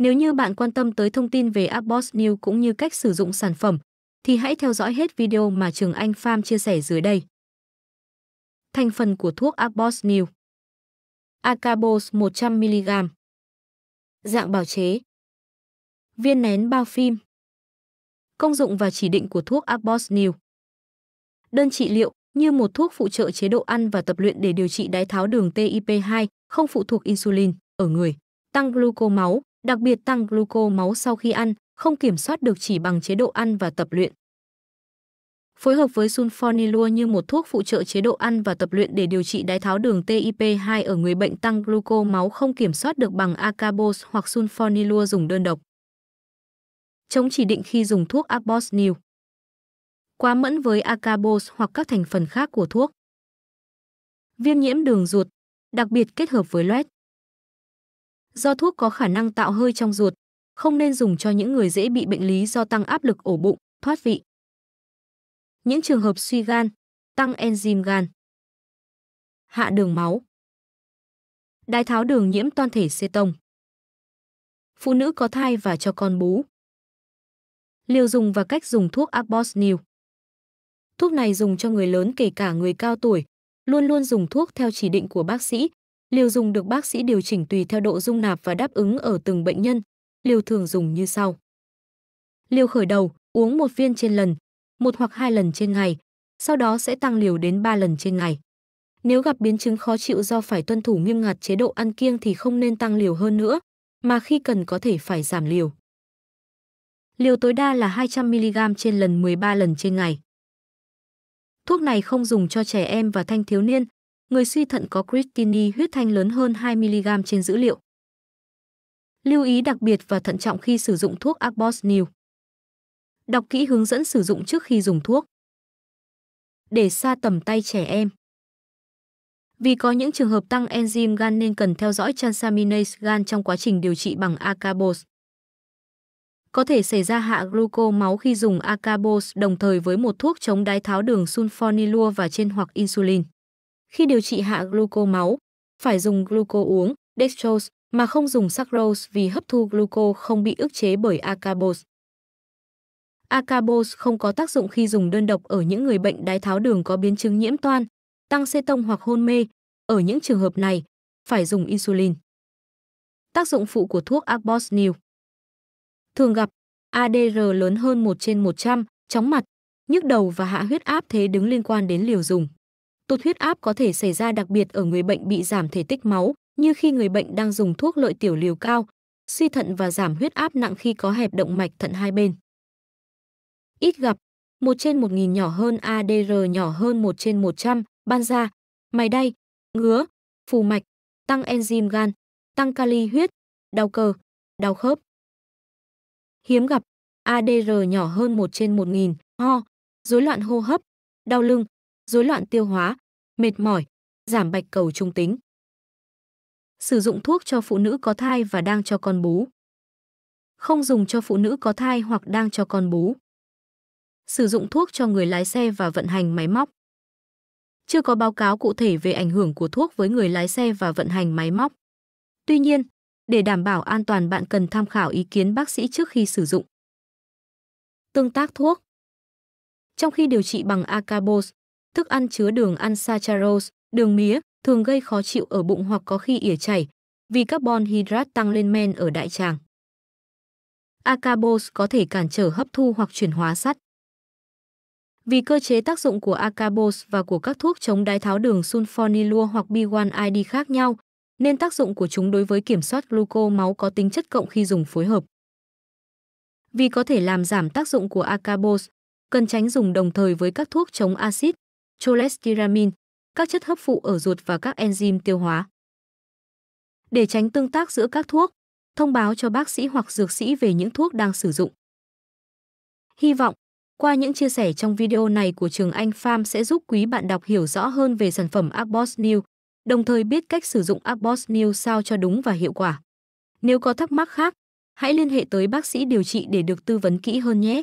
Nếu như bạn quan tâm tới thông tin về AppBoss New cũng như cách sử dụng sản phẩm, thì hãy theo dõi hết video mà Trường Anh Farm chia sẻ dưới đây. Thành phần của thuốc AppBoss New Acabos 100mg Dạng bào chế Viên nén bao phim Công dụng và chỉ định của thuốc AppBoss New Đơn trị liệu như một thuốc phụ trợ chế độ ăn và tập luyện để điều trị đái tháo đường TIP2, không phụ thuộc insulin ở người, tăng gluco máu, Đặc biệt tăng gluco máu sau khi ăn, không kiểm soát được chỉ bằng chế độ ăn và tập luyện. Phối hợp với sulfonilua như một thuốc phụ trợ chế độ ăn và tập luyện để điều trị đái tháo đường TIP2 ở người bệnh tăng gluco máu không kiểm soát được bằng acarbose hoặc sulfonilua dùng đơn độc. Chống chỉ định khi dùng thuốc new. Quá mẫn với acarbose hoặc các thành phần khác của thuốc. Viêm nhiễm đường ruột, đặc biệt kết hợp với loét do thuốc có khả năng tạo hơi trong ruột, không nên dùng cho những người dễ bị bệnh lý do tăng áp lực ổ bụng, thoát vị. Những trường hợp suy gan, tăng enzyme gan, hạ đường máu, đái tháo đường nhiễm toan thể cetone, phụ nữ có thai và cho con bú. Liều dùng và cách dùng thuốc Abosnil. Thuốc này dùng cho người lớn kể cả người cao tuổi, luôn luôn dùng thuốc theo chỉ định của bác sĩ, Liều dùng được bác sĩ điều chỉnh tùy theo độ dung nạp và đáp ứng ở từng bệnh nhân. Liều thường dùng như sau. Liều khởi đầu, uống một viên trên lần, một hoặc hai lần trên ngày, sau đó sẽ tăng liều đến 3 lần trên ngày. Nếu gặp biến chứng khó chịu do phải tuân thủ nghiêm ngặt chế độ ăn kiêng thì không nên tăng liều hơn nữa, mà khi cần có thể phải giảm liều. Liều tối đa là 200mg trên lần 13 lần trên ngày. Thuốc này không dùng cho trẻ em và thanh thiếu niên, người suy thận có creatinine huyết thanh lớn hơn 2mg trên dữ liệu. Lưu ý đặc biệt và thận trọng khi sử dụng thuốc New. Đọc kỹ hướng dẫn sử dụng trước khi dùng thuốc. Để xa tầm tay trẻ em. Vì có những trường hợp tăng enzyme gan nên cần theo dõi transaminase gan trong quá trình điều trị bằng acarbose. Có thể xảy ra hạ gluco máu khi dùng acarbose đồng thời với một thuốc chống đái tháo đường sulfonilua và trên hoặc insulin khi điều trị hạ gluco máu, phải dùng gluco uống, dextrose mà không dùng sucrose vì hấp thu gluco không bị ức chế bởi acarbose. Acarbose không có tác dụng khi dùng đơn độc ở những người bệnh đái tháo đường có biến chứng nhiễm toan, tăng xê tông hoặc hôn mê. Ở những trường hợp này, phải dùng insulin. Tác dụng phụ của thuốc Arbosnil Thường gặp ADR lớn hơn 1 trên 100, chóng mặt, nhức đầu và hạ huyết áp thế đứng liên quan đến liều dùng tụt huyết áp có thể xảy ra đặc biệt ở người bệnh bị giảm thể tích máu, như khi người bệnh đang dùng thuốc lợi tiểu liều cao, suy thận và giảm huyết áp nặng khi có hẹp động mạch thận hai bên. Ít gặp, 1 trên 1.000 nhỏ hơn ADR nhỏ hơn 1 trên 100, ban da, mày đay, ngứa, phù mạch, tăng enzyme gan, tăng kali huyết, đau cơ, đau khớp. Hiếm gặp, ADR nhỏ hơn 1 trên 1.000 ho, rối loạn hô hấp, đau lưng, rối loạn tiêu hóa, mệt mỏi, giảm bạch cầu trung tính. Sử dụng thuốc cho phụ nữ có thai và đang cho con bú. Không dùng cho phụ nữ có thai hoặc đang cho con bú. Sử dụng thuốc cho người lái xe và vận hành máy móc. Chưa có báo cáo cụ thể về ảnh hưởng của thuốc với người lái xe và vận hành máy móc. Tuy nhiên, để đảm bảo an toàn bạn cần tham khảo ý kiến bác sĩ trước khi sử dụng. Tương tác thuốc Trong khi điều trị bằng acarbose, Thức ăn chứa đường ăn unsaturated, đường mía, thường gây khó chịu ở bụng hoặc có khi ỉa chảy, vì carbon hydrate tăng lên men ở đại tràng. Acarbose có thể cản trở hấp thu hoặc chuyển hóa sắt. Vì cơ chế tác dụng của acarbose và của các thuốc chống đái tháo đường sulfonilua hoặc B1ID khác nhau, nên tác dụng của chúng đối với kiểm soát gluco máu có tính chất cộng khi dùng phối hợp. Vì có thể làm giảm tác dụng của acarbose, cần tránh dùng đồng thời với các thuốc chống axit cholestiramin, các chất hấp phụ ở ruột và các enzyme tiêu hóa. Để tránh tương tác giữa các thuốc, thông báo cho bác sĩ hoặc dược sĩ về những thuốc đang sử dụng. Hy vọng, qua những chia sẻ trong video này của Trường Anh Farm sẽ giúp quý bạn đọc hiểu rõ hơn về sản phẩm Abbos New, đồng thời biết cách sử dụng Abbos New sao cho đúng và hiệu quả. Nếu có thắc mắc khác, hãy liên hệ tới bác sĩ điều trị để được tư vấn kỹ hơn nhé.